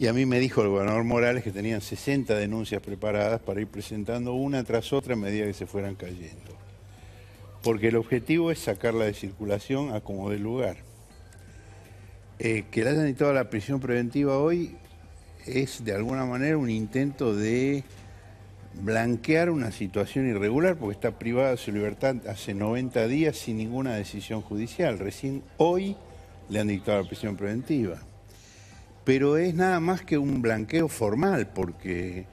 Y a mí me dijo el gobernador Morales que tenían 60 denuncias preparadas para ir presentando una tras otra a medida que se fueran cayendo. Porque el objetivo es sacarla de circulación a como del lugar. Eh, que le hayan dictado la prisión preventiva hoy es de alguna manera un intento de blanquear una situación irregular porque está privada de su libertad hace 90 días sin ninguna decisión judicial. Recién hoy le han dictado la prisión preventiva pero es nada más que un blanqueo formal, porque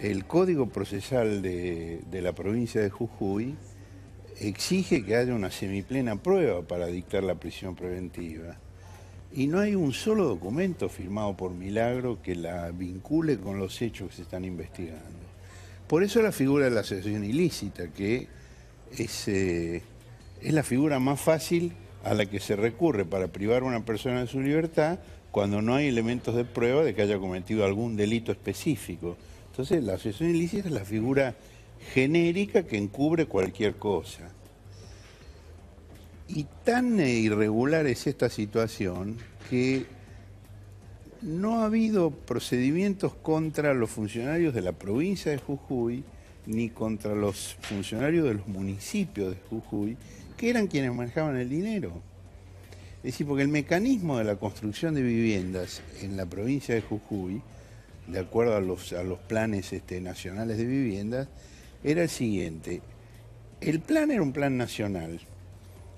el Código Procesal de, la provincia de Jujuy exige que haya una semiplena prueba para dictar la prisión preventiva. Y no hay un solo documento firmado por Milagro que la vincule con los hechos que se están investigando. Por eso la figura de la asociación ilícita, que eh, es la figura más fácil a la que se recurre para privar a una persona de su libertad cuando no hay elementos de prueba de que haya cometido algún delito específico. Entonces, la asociación ilícita es la figura genérica que encubre cualquier cosa. Y tan eh, irregular es esta situación que no ha habido procedimientos contra los funcionarios de la provincia de Jujuy ni contra los funcionarios de los municipios de Jujuy, que eran quienes manejaban el dinero. Es decir, porque el mecanismo de la construcción de viviendas en la provincia de Jujuy, de acuerdo a los, planes este, nacionales de viviendas, era el siguiente. El plan era un plan nacional.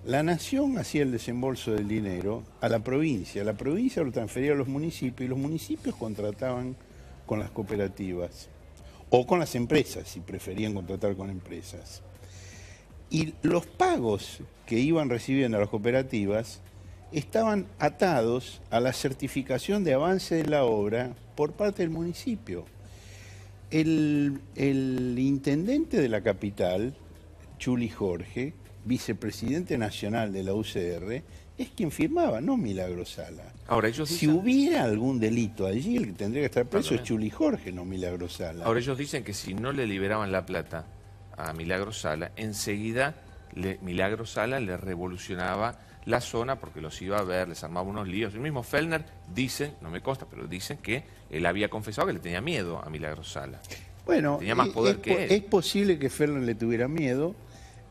La nación hacía el desembolso del dinero a la provincia, la provincia lo transfería a los municipios y los municipios contrataban con las cooperativas o con las empresas, si preferían contratar con empresas. Y los pagos que iban recibiendo las cooperativas estaban atados a la certificación de avance de la obra por parte del municipio. El, intendente de la capital, Chuli Jorge, vicepresidente nacional de la UCR, es quien firmaba, no Milagrosala. Ahora ellos Si hubiera algún delito allí, el que tendría que estar preso es Chuli Jorge, no Milagrosala. Ahora ellos dicen que si no le liberaban la plata, a Milagro Sala, enseguida Milagro Sala le revolucionaba la zona porque los iba a ver, les armaba unos líos. El mismo Fellner dice, no me consta, pero dice que él había confesado que le tenía miedo a Milagro Sala. Bueno, tenía más poder es, que es posible que Fellner le tuviera miedo.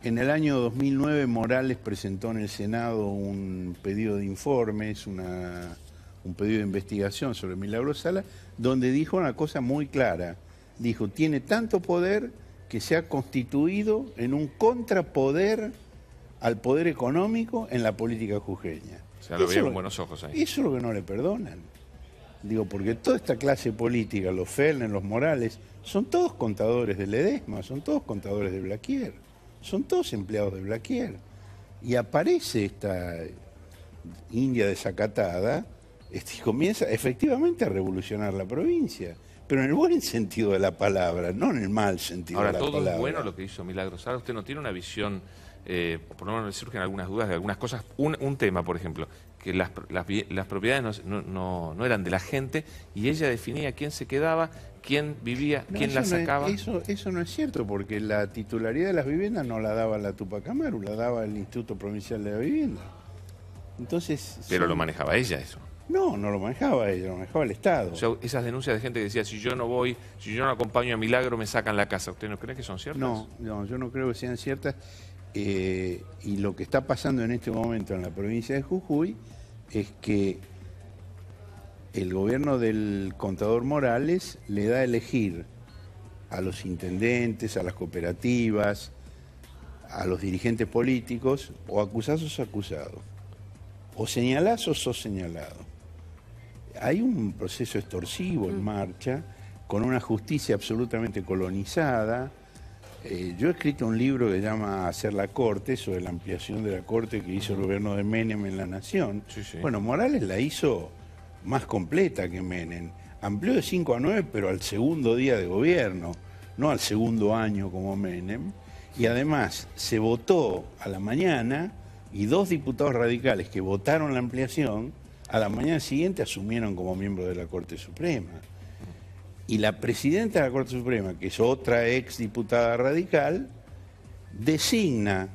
En el año 2009 Morales presentó en el Senado un pedido de informes, una, un pedido de investigación sobre Milagro Sala, donde dijo una cosa muy clara. Dijo, tiene tanto poder que se ha constituido en un contrapoder al poder económico en la política jujeña. O sea, lo con buenos ojos ahí. Eso es lo que no le perdonan. Digo, porque toda esta clase política, los Fernández, los Morales, son todos contadores de Ledesma, son todos contadores de Blaquier, son todos empleados de Blaquier. Y aparece esta India desacatada este, y comienza efectivamente a revolucionar la provincia pero en el buen sentido de la palabra, no en el mal sentido de la palabra. Ahora, todo es bueno lo que hizo Milagrosar, Usted no tiene una visión, eh, por lo menos le surgen algunas dudas de algunas cosas. Un, tema, por ejemplo, que las, propiedades no, eran de la gente y ella definía quién se quedaba, quién vivía, quién las sacaba. eso, eso no es cierto, porque la titularidad de las viviendas no la daba la Amaru, la daba el Instituto Provincial de la Vivienda. Entonces. Pero lo manejaba ella eso. No, no lo manejaba ella, lo manejaba el Estado. O sea, esas denuncias de gente que decía, si yo no voy, si yo no acompaño a Milagro, me sacan la casa. ¿Usted no cree que son ciertas? No, yo no creo que sean ciertas. Eh, y lo que está pasando en este momento en la provincia de Jujuy es que el gobierno del contador Morales le da a elegir a los intendentes, a las cooperativas, a los dirigentes políticos, o acusados o acusados o señalados o sos señalado hay un proceso extorsivo en mm. marcha, con una justicia absolutamente colonizada. Eh, yo he escrito un libro que se llama Hacer la Corte, sobre la ampliación de la Corte que hizo el gobierno de Menem en la Nación. Bueno, Morales la hizo más completa que Menem. Amplió de 5 a 9, pero al segundo día de gobierno, no al segundo año como Menem. Y además se votó a la mañana y dos diputados radicales que votaron la ampliación a la mañana siguiente asumieron como miembro de la Corte Suprema. Y la presidenta de la Corte Suprema, que es otra ex diputada radical, designa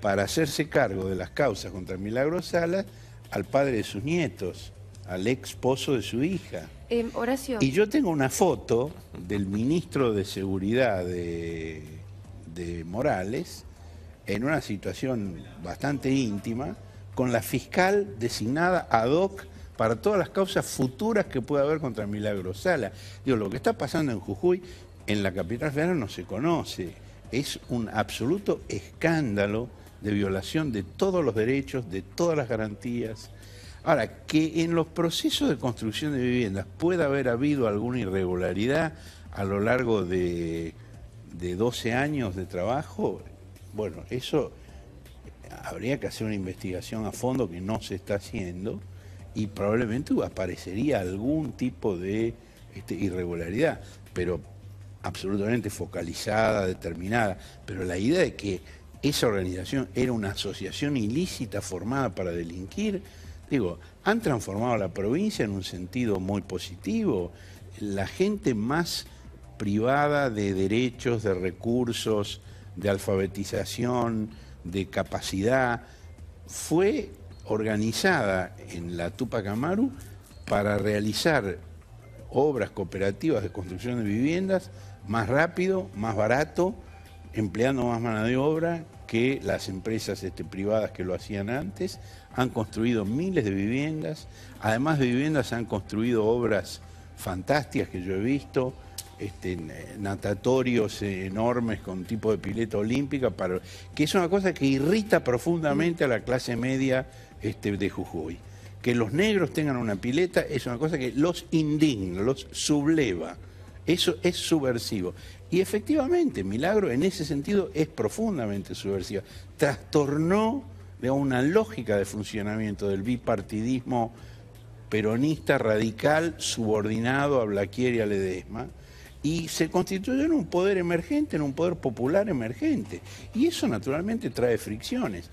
para hacerse cargo de las causas contra Milagro Salas al padre de sus nietos, al ex esposo de su hija. Em, y yo tengo una foto del ministro de Seguridad de Morales en una situación bastante íntima con la fiscal designada ad hoc para todas las causas futuras que pueda haber contra Milagro Sala. Digo, lo que está pasando en Jujuy, en la capital federal no se conoce. Es un absoluto escándalo de violación de todos los derechos, de todas las garantías. Ahora, que en los procesos de construcción de viviendas pueda haber habido alguna irregularidad a lo largo de, de 12 años de trabajo, bueno, eso habría que hacer una investigación a fondo que no se está haciendo y probablemente aparecería algún tipo de este, irregularidad, pero absolutamente focalizada, determinada. Pero la idea de que esa organización era una asociación ilícita formada para delinquir, digo, han transformado a la provincia en un sentido muy positivo. La gente más privada de derechos, de recursos, de alfabetización, de capacidad, fue organizada en la Tupac Amaru para realizar obras cooperativas de construcción de viviendas más rápido, más barato, empleando más mano de obra que las empresas este, privadas que lo hacían antes. Han construido miles de viviendas, además de viviendas han construido obras fantásticas que yo he visto, este, natatorios enormes con tipo de pileta olímpica, para, que es una cosa que irrita profundamente a la clase media este, de Jujuy. Que los negros tengan una pileta es una cosa que los indigna, los subleva. Eso es subversivo. Y efectivamente, Milagro en ese sentido es profundamente subversivo Trastornó una lógica de funcionamiento del bipartidismo peronista radical subordinado a Blaquier y a Ledesma y se constituyó en un poder emergente, en un poder popular emergente. Y eso naturalmente trae fricciones.